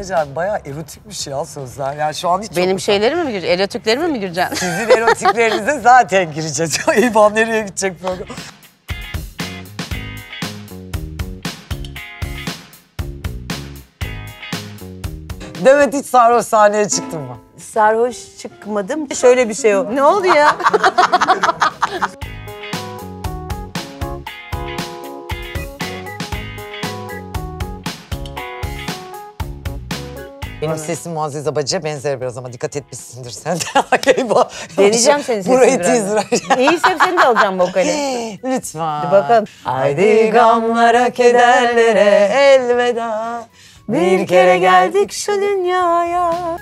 Atmacı abi bayağı erotikmiş şey ya sözler. Yani şu an hiç Benim çok... şeylerime mi gireceğim? Erotiklerime mi gireceğim? Sizin erotiklerinize zaten gireceğiz. İvan nereye gidecek program? Demet hiç sarhoş sahneye çıktın mı? Sarhoş çıkmadım. Şöyle bir şey o. ne oldu ya? Benim sesim Muazzez Abacı'ya benzer biraz ama dikkat etmişsindir sen de. Deneyeceğim senin sesini Burayı biraz. teaser İyiyse seni de alacağım vokali. Lütfen. Hadi bakalım. Haydi gamlara, kederlere elveda. Bir kere geldik şu dünyaya.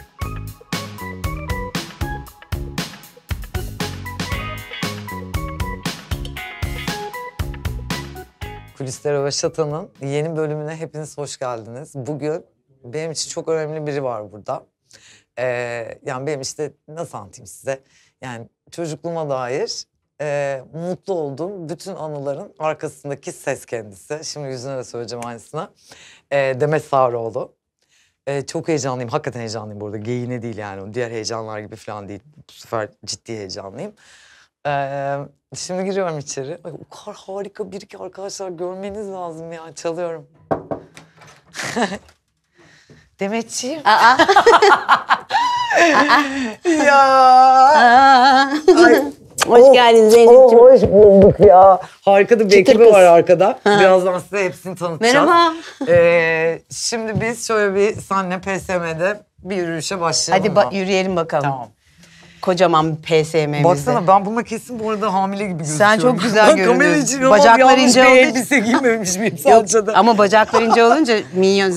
Kulislere Başatan'ın yeni bölümüne hepiniz hoş geldiniz. Bugün benim için çok önemli biri var burada. Ee, yani benim işte nasıl anlatayım size? Yani çocukluğuma dair e, mutlu olduğum bütün anıların arkasındaki ses kendisi. Şimdi yüzüne de söyleyeceğim aynısını. E, Demet Sarıoğlu. E, ee, çok heyecanlıyım. Hakikaten heyecanlıyım burada. Geyine değil yani. Diğer heyecanlar gibi falan değil. Bu sefer ciddi heyecanlıyım. E, şimdi giriyorum içeri. Ay, o kadar harika bir iki arkadaşlar görmeniz lazım ya. Çalıyorum. Demetciğim. Aa. ya. Aa. Ay. Hoş oh, geldin Zeynep'ciğim. Oh, hoş bulduk ya. Harika da bir ekibi var arkada. Ha. Birazdan size hepsini tanıtacağım. Merhaba. Ee, şimdi biz şöyle bir senle PSM'de bir yürüyüşe başlayalım. Hadi ba- yürüyelim bakalım. Tamam kocaman bir PSM'mizi. Baksana ben buna kesin bu arada hamile gibi gözüküyorum. Sen çok güzel görünüyorsun. Bacaklar ince olunca... elbise giymemiş miyim salçada? ama bacaklar ince olunca minyon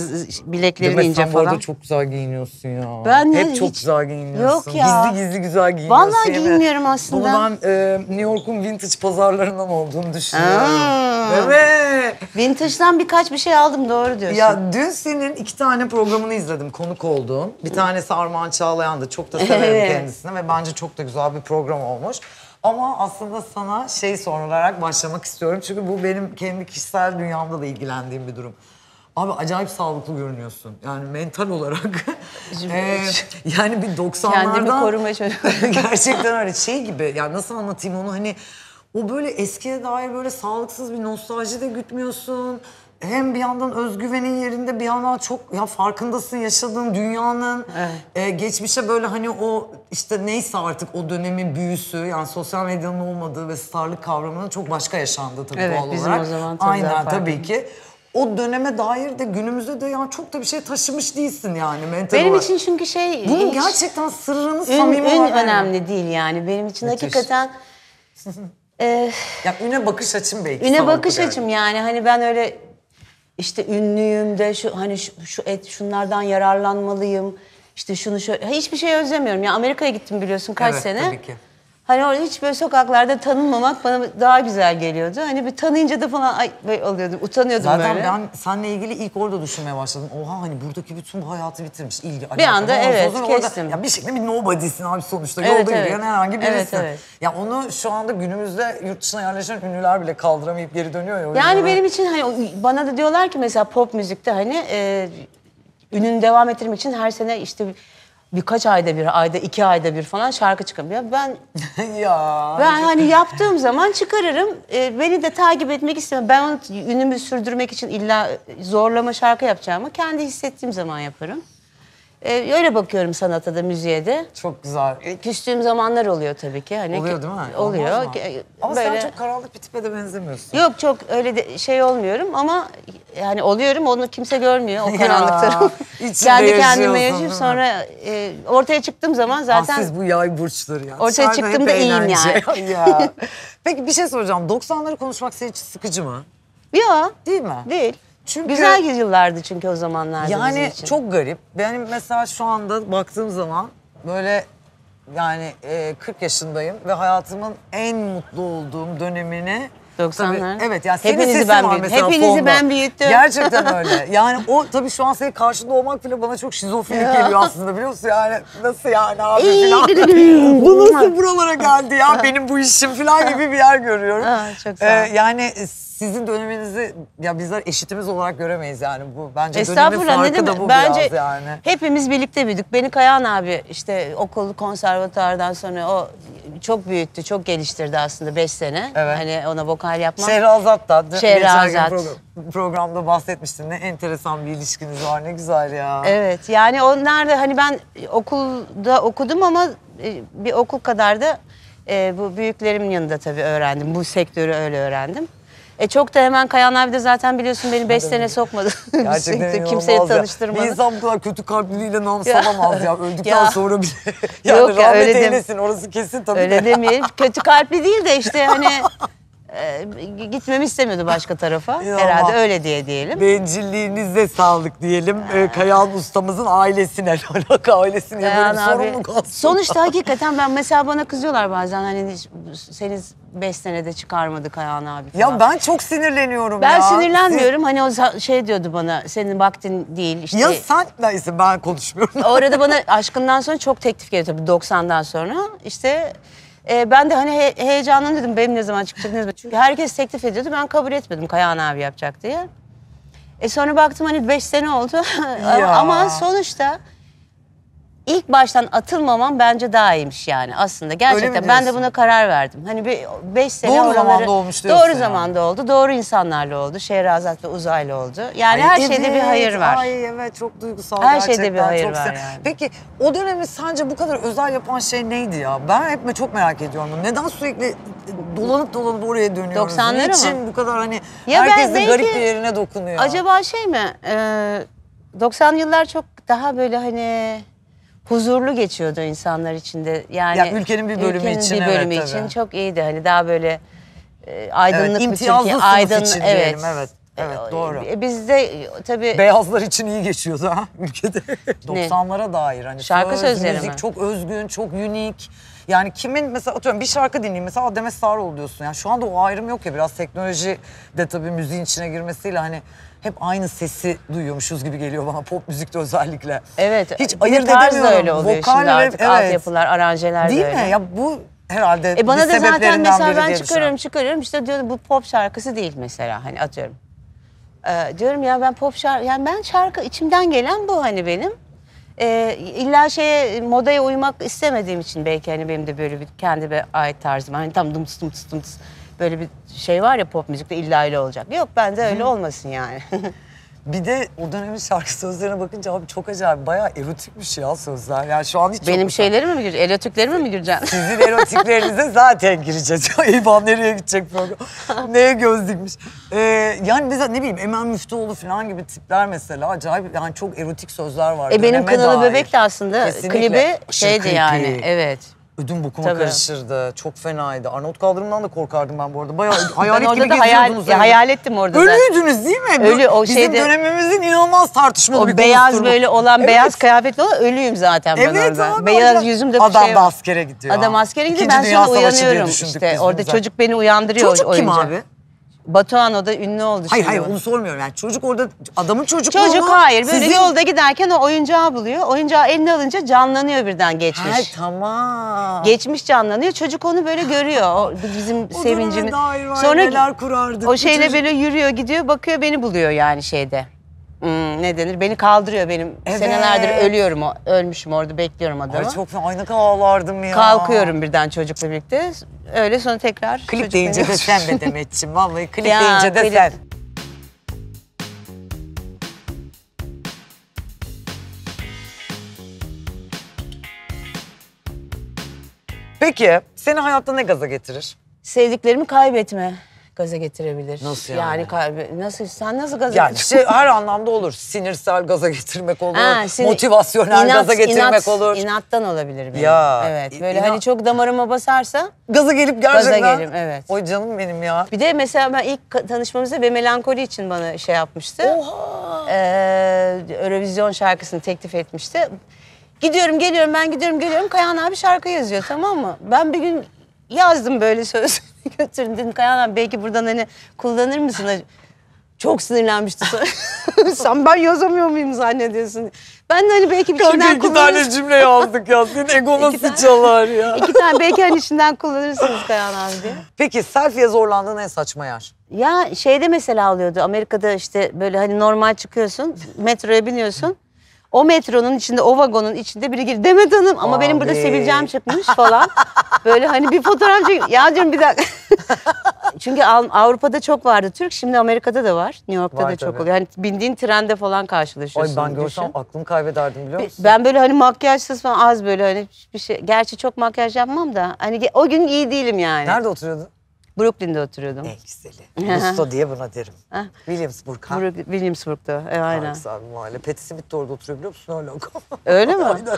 bileklerin Demek ince sen falan. Sen çok güzel giyiniyorsun ya. Ben Hep hiç... çok güzel giyiniyorsun. Yok ya. Gizli gizli güzel giyiniyorsun. Vallahi yani. giyinmiyorum aslında. Bunu ben e, New York'un vintage pazarlarından olduğunu düşünüyorum. Aa. Evet. Vintage'dan birkaç bir şey aldım doğru diyorsun. Ya dün senin iki tane programını izledim konuk olduğun. Bir tanesi Armağan Çağlayan'dı. Çok da severim evet. kendisini ve Bence çok da güzel bir program olmuş. Ama aslında sana şey sorularak başlamak istiyorum. Çünkü bu benim kendi kişisel dünyamda da ilgilendiğim bir durum. Abi acayip sağlıklı görünüyorsun. Yani mental olarak. e, yani bir 90'lardan... Kendimi koruma çalışıyorum. gerçekten öyle şey gibi. Yani nasıl anlatayım onu hani... O böyle eskiye dair böyle sağlıksız bir nostalji de gütmüyorsun hem bir yandan özgüvenin yerinde bir yandan çok ya farkındasın yaşadığın dünyanın evet. e, geçmişe böyle hani o işte neyse artık o dönemin büyüsü yani sosyal medyanın olmadığı ve starlık kavramının çok başka yaşandı tabii evet, doğal bizim olarak. O zaman tabii Aynen tabii ki o döneme dair de günümüzde de yani çok da bir şey taşımış değilsin yani mental Benim olarak. için çünkü şey... Bunun hiç, gerçekten sırrını ün, samimi ün olarak... önemli yani. değil yani. Benim için Müthiş. hakikaten... e, ya üne bakış açım belki. Üne bakış yani. açım yani hani ben öyle işte ünlüyüm de şu hani şu, şu et şunlardan yararlanmalıyım. İşte şunu şöyle hiçbir şey özlemiyorum. Ya Amerika'ya gittim biliyorsun kaç evet, sene. Tabii ki. Hani orada hiç böyle sokaklarda tanınmamak bana daha güzel geliyordu. Hani bir tanıyınca da falan ay böyle oluyordum, utanıyordum Zaten böyle. ben seninle ilgili ilk orada düşünmeye başladım. Oha hani buradaki bütün hayatı bitirmiş. ilgi. Bir anda evet kestim. Orada, ya bir şekilde bir nobody'sin abi sonuçta. Evet, Yolda evet. yürüyen herhangi birisin. Evet, evet. Ya onu şu anda günümüzde yurt dışına yerleşen ünlüler bile kaldıramayıp geri dönüyor ya. Yani olarak. benim için hani bana da diyorlar ki mesela pop müzikte hani e, ününü devam ettirmek için her sene işte birkaç ayda bir, ayda iki ayda bir falan şarkı çıkabiliyor. Ben ya ben hani yaptığım zaman çıkarırım. E, beni de takip etmek istemem. Ben onu ünümü sürdürmek için illa zorlama şarkı yapacağımı kendi hissettiğim zaman yaparım. Ee, öyle bakıyorum sanata da, müziğe de. Çok güzel. Ee, Küstüğüm zamanlar oluyor tabii ki. Hani Oluyor değil mi? Oluyor. E, ama böyle- sen çok karanlık bir tipe de benzemiyorsun. Yok çok öyle de şey olmuyorum ama yani oluyorum onu kimse görmüyor o Ya, karanlıkları. Kendi kendime değil sonra e, ortaya çıktığım zaman zaten Ah siz bu yay burçları ya. Ortaya çıktığımda hep iyiyim eğlence. ya. Peki bir şey soracağım. 90'ları konuşmak senin için sıkıcı mı? yok Değil mi? değil. Çünkü Güzel yıllardı çünkü o zamanlar Yani bizim için. çok garip. Benim mesela şu anda baktığım zaman böyle yani 40 e, yaşındayım ve hayatımın en mutlu olduğum dönemini 90'lar. Evet ya senin sesin ben var mesela Hepinizi fonda. ben büyüttüm. Gerçekten öyle. Yani o tabii şu an senin karşında olmak bile bana çok şizofrenik geliyor aslında biliyor musun? Yani nasıl yani abi falan. bu nasıl buralara geldi ya benim bu işim falan gibi bir yer görüyorum. Ha, çok sağ ol. Ee, yani sizin döneminizi ya bizler eşitimiz olarak göremeyiz yani bu bence dönemin Estağfurullah ne farkı da bu Bence biraz yani. hepimiz birlikte büyüdük. Beni Kayan abi işte okul konservatuardan sonra o çok büyüttü, çok geliştirdi aslında 5 sene. Evet. Hani ona vokal yapmak. Şehrazat da. Şehrazat. programda bahsetmiştin ne enteresan bir ilişkiniz var ne güzel ya. Evet yani onlar da hani ben okulda okudum ama e, bir okul kadar da e, bu büyüklerimin yanında tabii öğrendim. Bu sektörü öyle öğrendim. E çok da hemen Kayan abi de zaten biliyorsun beni beş sene sokmadı. Şey Gerçekten Kimseyi tanıştırmadı. Bir insan bu kadar kötü kalpliliğiyle nam salamaz ya. Öldükten ya. sonra bile. yani Yok ya, rahmet öyle eylesin. Orası kesin tabii öyle de. demeyelim. kötü kalpli değil de işte hani e, gitmemi istemiyordu başka tarafa. Ya. Herhalde öyle diye diyelim. Bencilliğinize sağlık diyelim. Ee, Kayahan ustamızın ailesine. Alaka ailesine Kayahan böyle bir sorumluluk Sonuçta hakikaten ben mesela bana kızıyorlar bazen hani seni 5 senede çıkarmadı Kayahan abi falan. Ya ben çok sinirleniyorum Ben ya. sinirlenmiyorum. Hani o şey diyordu bana senin vaktin değil işte. Ya sen neyse ben konuşmuyorum. Arada bana aşkından sonra çok teklif geliyor tabii 90'dan sonra. İşte e, ben de hani he, heyecanlandım dedim benim ne zaman çıkacak ne zaman. Çünkü herkes teklif ediyordu ben kabul etmedim Kayahan abi yapacak diye. E sonra baktım hani beş sene oldu. Ya. Ama sonuçta ilk baştan atılmamam bence daha iyiymiş yani aslında. Gerçekten ben de buna karar verdim. Hani bir 5 sene Doğru oraları- zamanda olmuş Doğru yani. zamanda oldu. Doğru insanlarla oldu. Şehrazat ve Uzaylı oldu. Yani her şeyde bir hayır var. Ay evet çok duygusal Her şeyde bir hayır çok var yani. Peki o dönemi sence bu kadar özel yapan şey neydi ya? Ben hep çok merak ediyorum. Neden sürekli dolanıp dolanıp oraya dönüyoruz? 90'lar ama. Niçin bu kadar hani Ya herkes de belki- garip bir yerine dokunuyor? Acaba şey mi? Ee, 90 yıllar çok daha böyle hani huzurlu geçiyordu insanlar içinde. Yani ya ülkenin bir bölümü ülkenin için bir bölümü evet, için tabii. çok iyiydi. Hani daha böyle e, aydınlık evet, bir Türkiye. Aydın, için evet. diyelim evet. Evet e, doğru. E, bizde e, tabii... Beyazlar için iyi geçiyordu ha ülkede. 90'lara dair hani şarkı söz, sözleri müzik mi? çok özgün, çok unik. Yani kimin mesela atıyorum bir şarkı dinleyeyim mesela Adem Esar oluyorsun. Yani şu anda o ayrım yok ya biraz teknoloji de tabii müziğin içine girmesiyle hani hep aynı sesi duyuyormuşuz gibi geliyor bana pop müzikte özellikle. Evet. Hiç ayırt edemiyorum. öyle oluyor Vokal şimdi artık evet. altyapılar, aranjeler Değil de öyle. mi? Ya bu herhalde e bana da zaten mesela ben çıkarıyorum çıkarıyorum işte diyorum bu pop şarkısı değil mesela hani atıyorum. Ee, diyorum ya ben pop şarkı yani ben şarkı içimden gelen bu hani benim. Ee, illa şeye modaya uymak istemediğim için belki hani benim de böyle bir kendi kendime ait tarzım. Hani tam dıms dıms dıms. dıms böyle bir şey var ya pop müzikte illa öyle olacak. Yok bende öyle olmasın yani. Bir de o dönemin şarkı sözlerine bakınca abi çok acayip bayağı erotikmiş ya sözler. Yani şu an hiç Benim çok... şeylerime mi gireceksin? Erotiklerime mi gireceğim? Sizin erotiklerinize zaten gireceğiz. İban nereye gidecek program? Neye göz dikmiş? Ee, yani mesela ne bileyim Emel Müftüoğlu falan gibi tipler mesela acayip yani çok erotik sözler var. E benim kanalı dair. bebek de aslında Kesinlikle. klibi şey, şeydi yani. Evet. Ödüm bokuma Tabii. karışırdı. Çok fenaydı. Arnavut kaldırımdan da korkardım ben bu arada. Bayağı hayalet ben gibi geziyordunuz. Hayal, yani. hayal ettim orada Ölüydünüz değil mi? Ölü, o Bizim şeyde, dönemimizin inanılmaz tartışmalı o bir beyaz konusu. böyle olan, evet. beyaz kıyafetli olan ölüyüm zaten evet, ben orada. Abi, beyaz yüzümde bir şey Adam da askere gidiyor. Adam askere gidiyor. İkinci ben sonra uyanıyorum. İşte orada zaten. çocuk beni uyandırıyor. Çocuk kim abi? Batuhan o da ünlü oldu Hayır şimdi. hayır onu sormuyorum yani çocuk orada adamın çocukluğu Çocuk hayır böyle Sizin- yolda giderken o oyuncağı buluyor. Oyuncağı eline alınca canlanıyor birden geçmiş. He tamam. Geçmiş canlanıyor. Çocuk onu böyle görüyor. O bizim o sevincimiz. döneme dair var, neler kurardık. O şeyle çocuk- böyle yürüyor gidiyor bakıyor beni buluyor yani şeyde hmm, ne denir beni kaldırıyor benim. Evet. Senelerdir ölüyorum o ölmüşüm orada bekliyorum adamı. Ay çok ay ne ağlardım ya. Kalkıyorum birden çocukla birlikte. Öyle sonra tekrar. Klip deyince de sen be Demetciğim vallahi klip ya, deyince de klip. sen. Peki seni hayatta ne gaza getirir? Sevdiklerimi kaybetme gaza getirebilir. Nasıl yani? Yani kalbi nasıl sen nasıl gaza Yani şey her anlamda olur. Sinirsel gaza getirmek olur. Ha, sinir- motivasyonel İnat- gaza getirmek inat- olur. İnattan olabilir benim. Ya, Evet böyle i- hani çok damarıma basarsa Gaza gelip gerçekten. gelirim, evet. Oy canım benim ya. Bir de mesela ben ilk tanışmamızda ve melankoli için bana şey yapmıştı. Oha. Ee, Eurovision şarkısını teklif etmişti. Gidiyorum geliyorum ben gidiyorum geliyorum Kayahan abi şarkı yazıyor tamam mı? Ben bir gün yazdım böyle söz. götürdüm. Dedim abi belki buradan hani kullanır mısın? Hani çok sinirlenmişti. Sen ben yazamıyor muyum zannediyorsun. Ben de hani belki bir içinden iki tane cümle yazdık ya. Senin ego nasıl ya? İki tane belki hani içinden kullanırsınız Kayhan abi diye. Peki selfie'ye zorlandığın en saçma yer? Ya şeyde mesela alıyordu Amerika'da işte böyle hani normal çıkıyorsun. Metroya biniyorsun. O metronun içinde, o vagonun içinde biri gir. Demet Hanım ama Abi. benim burada sevileceğim çıkmış falan. Böyle hani bir fotoğraf çek. Ya diyorum bir dakika. Çünkü Avrupa'da çok vardı Türk. Şimdi Amerika'da da var. New York'ta var, da çok oluyor. Hani bindiğin trende falan karşılaşıyorsun. Ay ben görsem aklımı kaybederdim biliyor musun? Ben böyle hani makyajsız falan az böyle hani bir şey. Gerçi çok makyaj yapmam da. Hani o gün iyi değilim yani. Nerede oturuyordun? Brooklyn'de oturuyordum. En güzeli. Gusto diye buna derim. Williamsburg ha? Brook- Williamsburg'da. E, aynen. Güzel mahalle. Patti Smith de orada oturuyor biliyor musun? Öyle Öyle mi?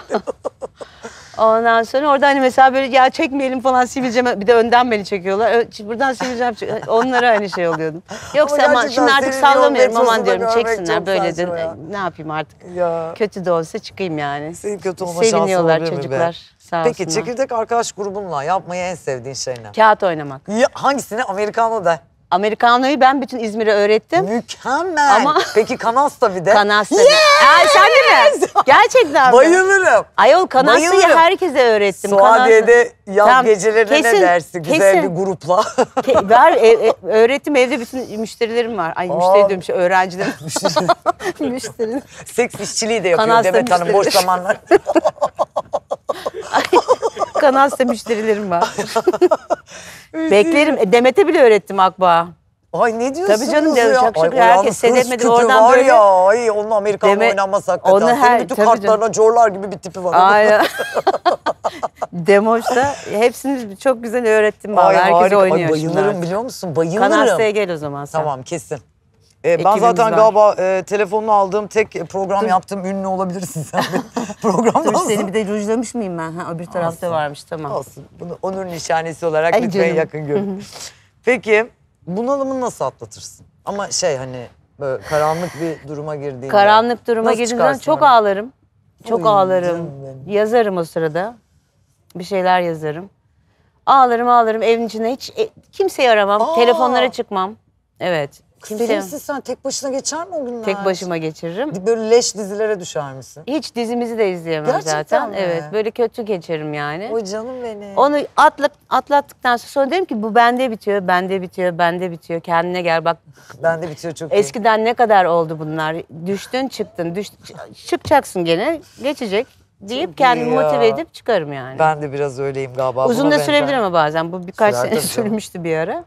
Ondan sonra orada hani mesela böyle ya çekmeyelim falan sivilcem bir de önden beni çekiyorlar. Buradan sivilcem onlara aynı hani şey oluyordum. Yoksa ama şimdi artık senin sallamıyorum aman diyorum çeksinler böyle de ya. E, ne yapayım artık. ya. Kötü de olsa çıkayım yani. Senin kötü olma Seviniyorlar oluyor be? çocuklar sağ Peki çekirdek arkadaş grubunla yapmayı en sevdiğin şey ne? Kağıt oynamak. Ya, hangisini? Amerikanlı da? Amerikanoyu ben bütün İzmir'e öğrettim. Mükemmel. Ama... Peki kanas bir de. Kanas tabii. Yes! Ay, sen de mi? Gerçekten Bayılırım. Ayol kanastayı Bayılırım. herkese öğrettim. Suadiye'de Kanas... yaz tamam. gecelerine kesin, ne dersi güzel kesin. bir grupla. Ke ver, ev, ev, öğrettim evde bütün müşterilerim var. Ay Aa. Şey, müşteri diyorum şu öğrencilerim. müşterilerim. Seks işçiliği de yapıyor Kanas Demet Hanım boş zamanlar. Kanalsa müşterilerim var. Beklerim. E, Demet'e bile öğrettim akbağ. Ay ne diyorsunuz Tabii canım ya? Şak şak herkes seyretmedi oradan var böyle. Ya, ay onun Amerikan Deme, oynanması hakikaten. Onu her, Senin bütün kartlarına canım. gibi bir tipi var. Aynen. Demoş'ta hepsini çok güzel öğrettim bana. Ay, herkes harika. oynuyor. Ay, bayılırım biliyor musun? Bayılırım. Kanal gel o zaman sen. Tamam kesin. E, ben zaten var. galiba e, telefonunu aldığım tek program yaptığım ünlü olabilirsin sen. Programdan Dur seni bir de rujlamış mıyım ben? Ha, öbür tarafta Olsun. varmış tamam. Olsun. Bunu onur nişanesi olarak Ay lütfen canım. yakın görün. Peki bunalımı nasıl atlatırsın? Ama şey hani böyle karanlık bir duruma girdiğinde. Karanlık duruma nasıl girdiğimden çok oradan? ağlarım. Çok Oy, ağlarım. Yazarım o sırada. Bir şeyler yazarım. Ağlarım ağlarım evin içine hiç e, kimseyi aramam. Aa! Telefonlara çıkmam. Evet. Kimse sen tek başına geçer mi o günler? tek başıma geçiririm. Böyle leş dizilere düşer misin? Hiç dizimizi de izleyemem Gerçekten zaten. mi? Evet böyle kötü geçerim yani. Oy canım benim. Onu atla, atlattıktan sonra, sonra derim ki bu bende bitiyor, bende bitiyor, bende bitiyor. Kendine gel bak bende bitiyor çok iyi. eskiden ne kadar oldu bunlar. Düştün çıktın, düş, çıkacaksın gene geçecek deyip Çok kendimi ya. motive edip çıkarım yani. Ben de biraz öyleyim galiba. Uzun buna da benzer. sürebilir ama bazen. Bu birkaç Sürer sene sürmüştü bir ara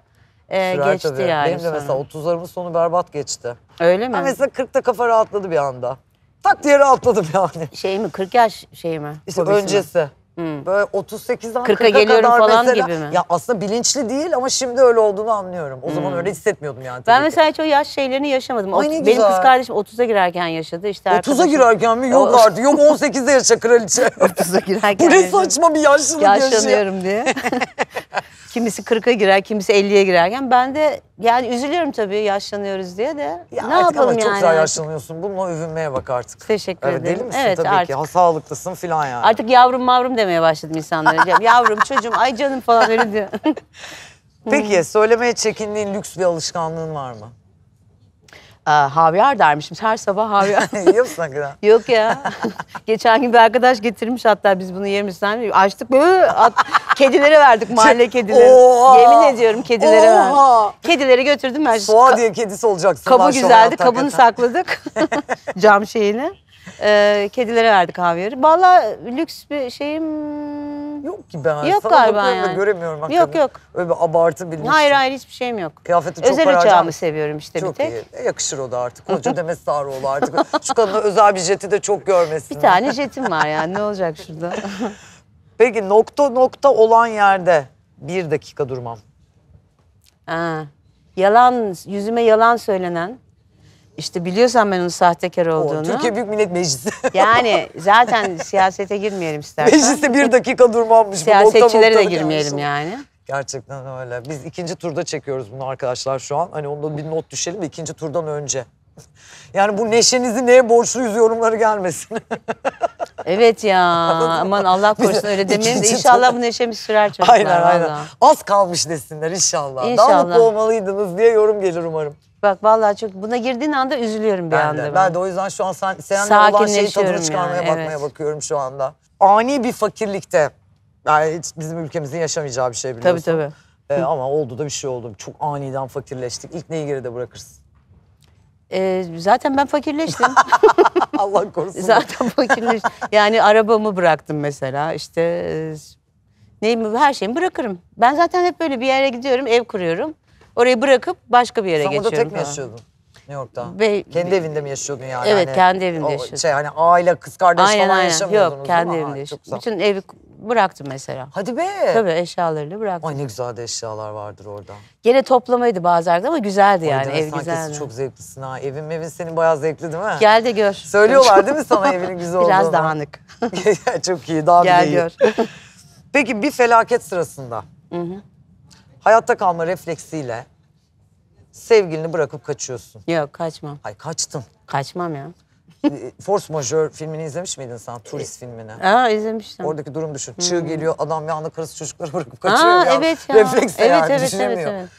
e, geçti tabii. yani. Benim de sonra. mesela 30'larımın sonu berbat geçti. Öyle mi? Ben mesela 40'ta kafa rahatladı bir anda. Tak diğeri atladım yani. Şey mi 40 yaş şey mi? İşte öncesi. Mi? Hmm. Böyle 38'den 40'a 40 geliyorum kadar falan mesela, gibi mi? Ya aslında bilinçli değil ama şimdi öyle olduğunu anlıyorum. O hmm. zaman öyle hissetmiyordum yani. Tabii ben mesela ki. hiç o yaş şeylerini yaşamadım. Ay, Benim güzel. kız kardeşim 30'a girerken yaşadı. işte. 30'a girerken mi? Yok artık. Yok 18'de yaşa kraliçe. 30'a girerken. Bu ne saçma bir yaşlılık Yaşlanıyorum diye. kimisi 40'a girer, kimisi 50'ye girerken. Ben de yani üzülüyorum tabii yaşlanıyoruz diye de. Ya ne artık yapalım ama yani? çok güzel yaşlanıyorsun. Bununla övünmeye bak artık. Teşekkür evet, ederim. Deli misin evet, tabii artık. ki? Ha, sağlıklısın falan yani. Artık yavrum mavrum de demeye başladım insanlara. Diyorum, Yavrum çocuğum ay canım falan öyle diyor. Peki söylemeye çekindiğin lüks bir alışkanlığın var mı? Aa, havyar dermişim. Her sabah havyar. Yiyor musun hakikaten? Yok ya. Geçen gün bir arkadaş getirmiş hatta biz bunu yemiş Açtık böyle at, kedilere verdik mahalle kedileri. Yemin ediyorum kedilere Oha! verdik. Kedileri götürdüm ben. Soğa diye kedisi olacaksın. Kabı güzeldi. Kabını sakladık. Cam şeyini e, kedilere verdik havyarı. Valla lüks bir şeyim Yok ki ben. Yok Sana galiba bakıyorum da yani. Göremiyorum hakikaten. Yok, yok. Öyle bir abartı bir lüks. Hayır hayır hiçbir şeyim yok. Kıyafeti çok Özel para harcamış. uçağımı seviyorum işte bir Çok iyi. E, yakışır o da artık. Koca demez sarı Sarıoğlu artık. Şu kadına özel bir jeti de çok görmesin. Bir tane jetim var yani ne olacak şurada? Peki nokta nokta olan yerde bir dakika durmam. Ha, yalan yüzüme yalan söylenen işte biliyorsan ben onun sahtekar olduğunu. O, Türkiye Büyük Millet Meclisi. yani zaten siyasete girmeyelim istersen. Mecliste bir dakika durmamış. Siyasetçilere de girmeyelim yani. Gerçekten öyle. Biz ikinci turda çekiyoruz bunu arkadaşlar şu an. Hani onda bir not düşelim de ikinci turdan önce. Yani bu neşenizi neye borçluyuz yorumları gelmesin. evet ya aman Allah korusun öyle demeyelim de inşallah bu neşemiz sürer çocuklar. Aynen aynen. Az kalmış desinler inşallah. inşallah. Daha mutlu olmalıydınız diye yorum gelir umarım. Bak vallahi çok buna girdiğin anda üzülüyorum bir ben anda. De, ben. de o yüzden şu an sen, seninle olan şeyi tadını çıkarmaya yani, bakmaya evet. bakıyorum şu anda. Ani bir fakirlikte. Yani hiç bizim ülkemizin yaşamayacağı bir şey biliyorsun. Tabii tabii. Ee, ama oldu da bir şey oldu. Çok aniden fakirleştik. İlk neyi geride bırakırsın? Ee, zaten ben fakirleştim. Allah korusun. zaten fakirleştim. Yani arabamı bıraktım mesela. İşte e, neyimi her şeyimi bırakırım. Ben zaten hep böyle bir yere gidiyorum, ev kuruyorum. Orayı bırakıp başka bir yere Sen geçiyorum. Sen tek mi yaşıyordun? New York'ta. Be, kendi evinde mi yaşıyordun yani? Evet hani, kendi evimde yaşıyordum. Şey hani aile kız kardeş aynen, falan aynen. yaşamıyordunuz Yok kendi evimde yaşıyordum. Bütün evi bıraktım mesela. Hadi be. Tabii eşyalarıyla bıraktım. Ay ne güzel de eşyalar vardır orada. Gene toplamaydı bazılarda ama güzeldi Ay, yani ev güzeldi. çok zevklisin ha. Evin evin senin bayağı zevkli değil mi? Gel de gör. Söylüyorlar değil mi sana evinin güzel olduğunu? Biraz dağınık. çok iyi daha Gel iyi. gör. Peki bir felaket sırasında. Hı hı hayatta kalma refleksiyle sevgilini bırakıp kaçıyorsun. Yok kaçmam. Ay kaçtın. Kaçmam ya. E, Force Majeure filmini izlemiş miydin sen? Turist e, filmini. Aa izlemiştim. Oradaki durum düşün. Hmm. Çığ hmm. geliyor adam bir anda karısı çocukları bırakıp kaçıyor. Aa, evet ya. Refleksle evet, yani evet, düşünemiyor. Evet, evet.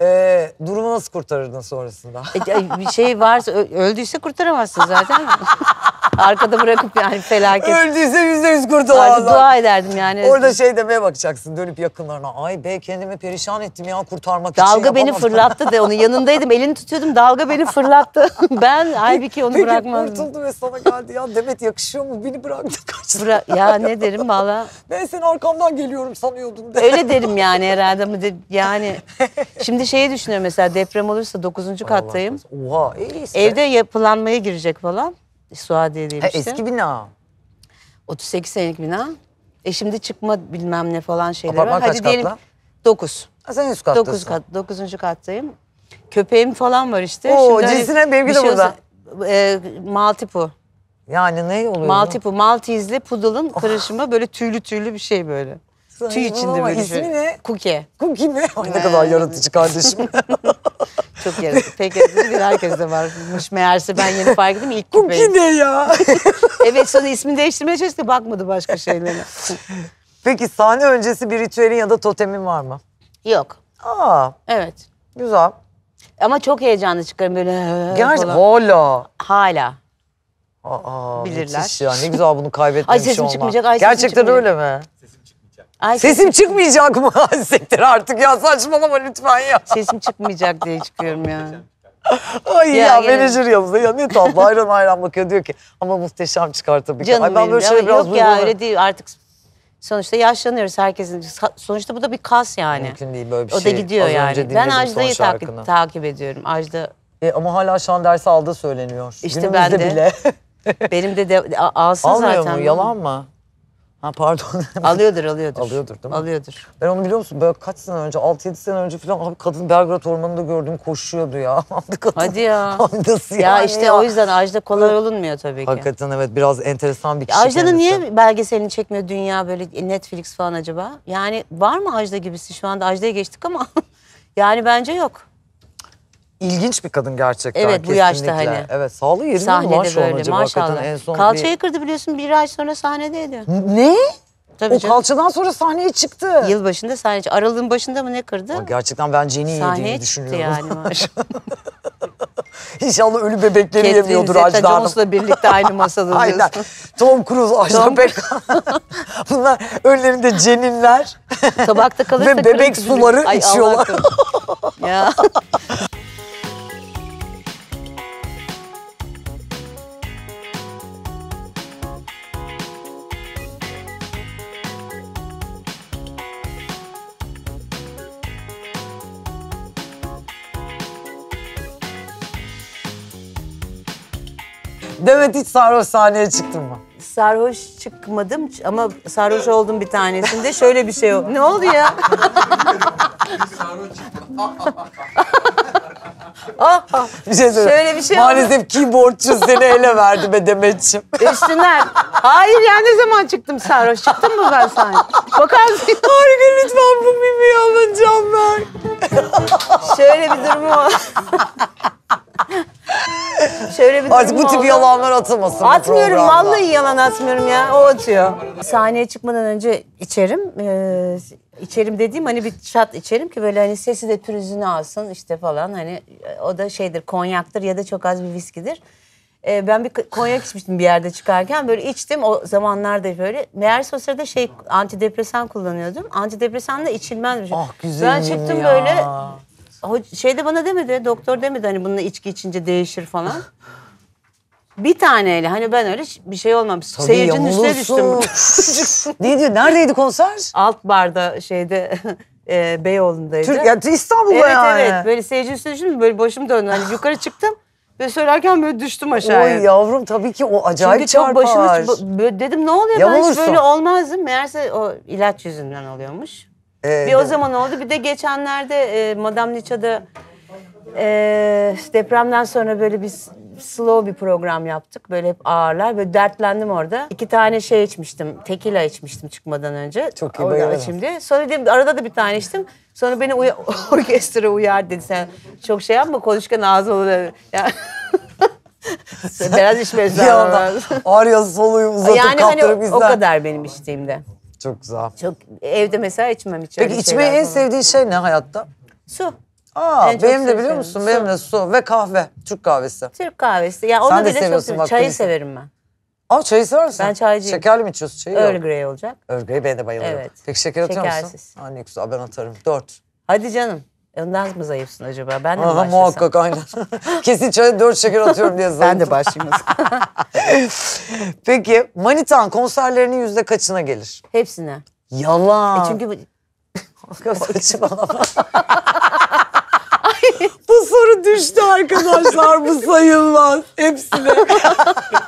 Ee, durumu nasıl kurtarırdın sonrasında? E, bir şey varsa öldüyse kurtaramazsın zaten. Arkada bırakıp yani felaket. Öldüyse yüzde yüz kurtulamazlar. Dua ederdim yani. Orada şey demeye bakacaksın dönüp yakınlarına. Ay be kendimi perişan ettim ya kurtarmak dalga için Dalga beni fırlattı de onun yanındaydım. Elini tutuyordum dalga beni fırlattı. ben halbuki onu Peki, bırakmazdım. Peki kurtuldu ve sana geldi ya Demet yakışıyor mu? Beni bıraktı kaçtı. Bıra ya ne derim valla. Ben senin arkamdan geliyorum sanıyordum de. Öyle derim yani herhalde. Yani şimdi şeyi düşünüyorum mesela deprem olursa dokuzuncu kattayım. Oha iyi Evde yapılanmaya girecek falan. Suadiye'deymiş. E, eski bina. 38 senelik bina. E şimdi çıkma bilmem ne falan şeyler var. var. kaç Hadi diyelim katlı? 9. Ha, sen üst kattasın. 9 kat 9. kattayım. Köpeğim falan var işte. Oo, hani cinsine benimki de şey burada. olsa- e, Maltipu. Yani ne oluyor? Maltipu, Maltizli Poodle'ın karışımı böyle tüylü tüylü bir şey böyle. Tüy içinde böyle İsmi şöyle. ne? Kuki. Kuki mi? Ay ne kadar yaratıcı kardeşim. Çok yaratıcı. Pek yaratıcı bir herkes de varmış meğerse. Ben yeni fark ettim ilk Kuki ne ya? evet sonra ismini değiştirmeye çalıştı bakmadı başka şeylere. Peki sahne öncesi bir ritüelin ya da totemin var mı? Yok. Aa. Evet. Güzel. Ama çok heyecanlı çıkarım böyle. Ee, ee, ee Gerçi hala. Hala. Aa, Bilirler. Müthiş ya ne güzel bunu kaybetmemiş Ay sesim olmak. çıkmayacak. Ay sesim Gerçekten çıkmayacak. öyle mi? Ay, sesim, sesim çıkmayacak mı? Siktir artık ya saçmalama lütfen ya. Sesim çıkmayacak diye çıkıyorum ya. Ay ya, ya yani... menajer yazdı ya ne tatlı hayran hayran bakıyor diyor ki ama muhteşem çıkar tabii ki. Canım Ay, ben böyle şöyle biraz yok ya öyle değil artık sonuçta yaşlanıyoruz herkesin sonuçta bu da bir kas yani. Mümkün değil böyle bir o şey. O da gidiyor Az yani. Ben Ajda'yı takip, takip ediyorum Ajda. E, ama hala şu an ders aldığı söyleniyor. İşte Günümüzde ben de. Bile. Benim de, de alsın Almıyor zaten. Almıyor mu yalan mı? Ha pardon. alıyordur, alıyordur. Alıyordur değil mi? Alıyordur. Ben onu biliyor musun? Böyle kaç sene önce, 6-7 sene önce falan abi kadın Belgrad Ormanı'nda gördüm koşuyordu ya. kadın, Hadi ya. Abi nasıl ya yani işte ya? o yüzden Ajda kolay Böyle... olunmuyor tabii ki. Hakikaten evet biraz enteresan bir kişi Ajda'nın niye belgeselini çekmiyor dünya böyle Netflix falan acaba? Yani var mı Ajda gibisi? Şu anda Ajda'ya geçtik ama yani bence yok ilginç bir kadın gerçekten. Evet bu kesinlikle. yaşta hani. Evet sağlığı yerinde Sahnede mi var şu an böyle, acaba? Maşallah. Hakikaten en son Kalçayı bir... kırdı biliyorsun bir ay sonra sahnede ediyor. Ne? Tabii o canım. kalçadan sonra sahneye çıktı. Yılbaşında sahneye çıktı. Aralığın başında mı ne kırdı? Aa, gerçekten ben Jenny'i yediğini düşünüyorum. Sahneye yani maşallah. İnşallah ölü bebekleri Catherine yemiyordur Zeta Ajda Hanım. Jones'la birlikte aynı masada diyorsun. Aynen. Tom Cruise, Ajda Pekkan. Bunlar önlerinde ceninler. Tabakta kalırsa Ve bebek suları Ay, içiyorlar. ya. Demet hiç sarhoş sahneye çıktın mı? Sarhoş çıkmadım ama sarhoş oldum bir tanesinde. Şöyle bir şey oldu. Ne oldu ya? sarhoş Ah, ah. Bir şey söyleyeyim. Şöyle bir şey Maalesef oldu. keyboardçu seni ele verdi be Demet'ciğim. Üstünden. Hayır ya ne zaman çıktım sarhoş? Çıktım mı ben sana? Bakar mısın? Harika lütfen bu mimiyi alın canlar. Şöyle bir durumu var şöyle bir Artık bu tip oldu. yalanlar atılmasın Atmıyorum vallahi yalan atmıyorum ya. O atıyor. Sahneye çıkmadan önce içerim. Ee, içerim dediğim hani bir şat içerim ki böyle hani sesi de pürüzünü alsın işte falan. Hani e, o da şeydir konyaktır ya da çok az bir viskidir. Ee, ben bir konyak içmiştim bir yerde çıkarken böyle içtim o zamanlarda böyle. Meğerse o sırada şey antidepresan kullanıyordum. Antidepresan da içilmezmiş. Ah güzelim Ben çıktım ya. böyle şey de bana demedi, doktor demedi hani bununla içki içince değişir falan. Bir taneyle hani ben öyle bir şey olmam. Tabii Seyircinin üstüne düştüm. ne diyor? Neredeydi konser? Alt barda şeyde e, Beyoğlu'ndaydı. Türk, yani İstanbul'da evet, yani. Evet evet böyle seyirci üstüne düştüm böyle başım döndü. Hani yukarı çıktım ve söylerken böyle düştüm aşağıya. Oy yavrum tabii ki o acayip Çünkü çarpar. Çünkü çok başımız dedim ne oluyor Yavulursun. ben hiç böyle olmazdım. Meğerse o ilaç yüzünden oluyormuş. Ee, bir o zaman oldu. Bir de geçenlerde e, Madame Niça'da e, depremden sonra böyle bir slow bir program yaptık. Böyle hep ağırlar. Böyle dertlendim orada. İki tane şey içmiştim. Tekila içmiştim çıkmadan önce. Çok iyi bayılırım. Şimdi. Sonra dedim, arada da bir tane içtim. Sonra beni uya, orkestra uyar dedi. Sen çok şey yapma konuşurken ağzı olur. Yani... Biraz içmez lazım. Ağrıyor soluyu uzatıp yani hani kaptırıp hani izler. o kadar benim içtiğimde. Çok güzel. Çok evde mesela içmem hiç. Peki içmeyi en sevdiğin şey ne hayatta? Su. Aa, en benim de biliyor musun? Su. Benim de su ve kahve. Türk kahvesi. Türk kahvesi. Ya onu de bile seviyorsun çok seviyorum Çayı severim ben. Aa çayı sever misin? Ben çaycıyım. Şekerli mi içiyorsun çayı? Earl Grey olacak. Earl Grey ben de bayılıyorum. Evet. Peki şeker atıyor musun? Şekersiz. Aa, ne güzel ben atarım. Dört. Hadi canım. Ondan mı zayıfsın acaba? Ben de Aha, mi Muhakkak aynen. Kesin çaya dört şeker atıyorum diye zayıf. ben de başlayayım. Peki Manitan konserlerinin yüzde kaçına gelir? Hepsine. Yalan. E çünkü... Saçmalama. bu soru düştü arkadaşlar bu sayılmaz hepsine.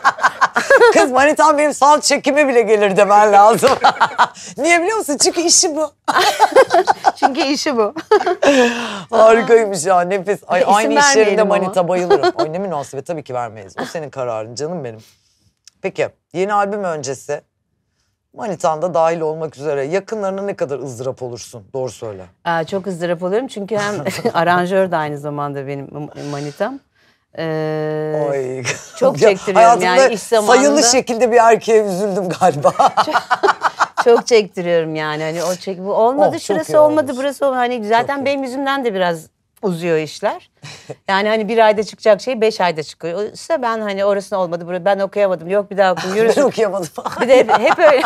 Kız manitan benim sal çekime bile gelir demen lazım. Niye biliyor musun? Çünkü işi bu. Çünkü işi bu. Harikaymış ya nefis Ay, aynı iş yerinde manita bayılırım. Ay ne münasebet tabii ki vermeyiz. O senin kararın canım benim. Peki yeni albüm öncesi Manitan da dahil olmak üzere yakınlarına ne kadar ızdırap olursun? Doğru söyle. Ee, çok ızdırap oluyorum çünkü hem aranjör de aynı zamanda benim manitam. Ee, Oy. Çok çektiriyorum ya, yani iş zamanında. Sayılı şekilde bir erkeğe üzüldüm galiba. çok, çok çektiriyorum yani hani o çek bu olmadı oh, şurası olmadı burası olmadı hani zaten benim yüzümden de biraz uzuyor işler. Yani hani bir ayda çıkacak şey beş ayda çıkıyor. İşte ben hani orasını olmadı buraya ben okuyamadım. Yok bir daha okuyun. Yürü. ben okuyamadım. bir de hep öyle.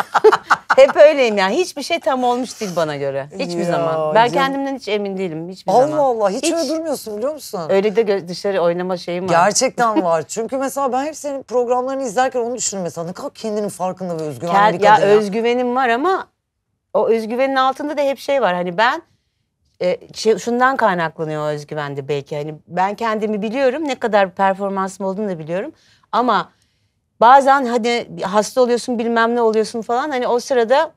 hep öyleyim yani. Hiçbir şey tam olmuş değil bana göre. Hiçbir ya, zaman. Ben canım. kendimden hiç emin değilim. Hiçbir Allah zaman. Allah Allah. Hiç, hiç öyle durmuyorsun biliyor musun? Öyle de dışarı oynama şeyim var. Gerçekten var. Çünkü mesela ben hep senin programlarını izlerken onu düşünürüm mesela. Ne kadar kendinin farkında ve özgüvenli Kel, bir kadın. Ya, ya özgüvenim var ama o özgüvenin altında da hep şey var. Hani ben e, şey, şundan kaynaklanıyor o özgüvende belki. Hani ben kendimi biliyorum. Ne kadar performansım olduğunu da biliyorum. Ama bazen hani hasta oluyorsun bilmem ne oluyorsun falan. Hani o sırada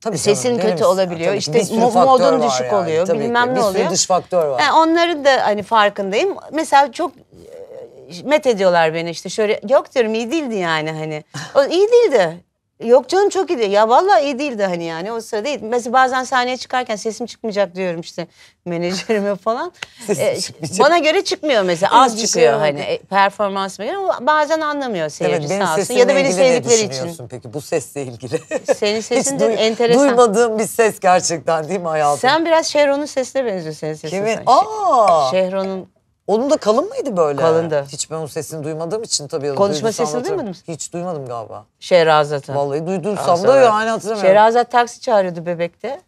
Tabii sesin canım, kötü olabiliyor. Tabii işte modun düşük yani. oluyor. Tabii bilmem ki. ne bir oluyor. Bir sürü dış faktör var. Yani e, onların da hani farkındayım. Mesela çok e, met ediyorlar beni işte şöyle yok diyorum iyi değildi yani hani. O iyi değildi. Yok canım çok iyi. Ya vallahi iyi değildi hani yani o sırada iyi. Mesela bazen sahneye çıkarken sesim çıkmayacak diyorum işte menajerime falan. ee, bana göre çıkmıyor mesela az çıkıyor, şey hani e, performansıma bazen anlamıyor seyirci evet, sağ olsun. Ya da beni sevdikleri için. Peki bu sesle ilgili. Senin sesin de enteresan. Duymadığım bir ses gerçekten değil mi hayatım? Sen biraz Şehron'un sesine benziyorsun senin sesin. Kimin? Aa! Şehron'un onun da kalın mıydı böyle? Kalındı. Hiç ben onun sesini duymadığım için tabii. Konuşma sesini duymadın mı? Hiç duymadım galiba. Şehrazat'ın. Vallahi duyduysam da yani hatırlamıyorum. Şehrazat taksi çağırıyordu bebekte.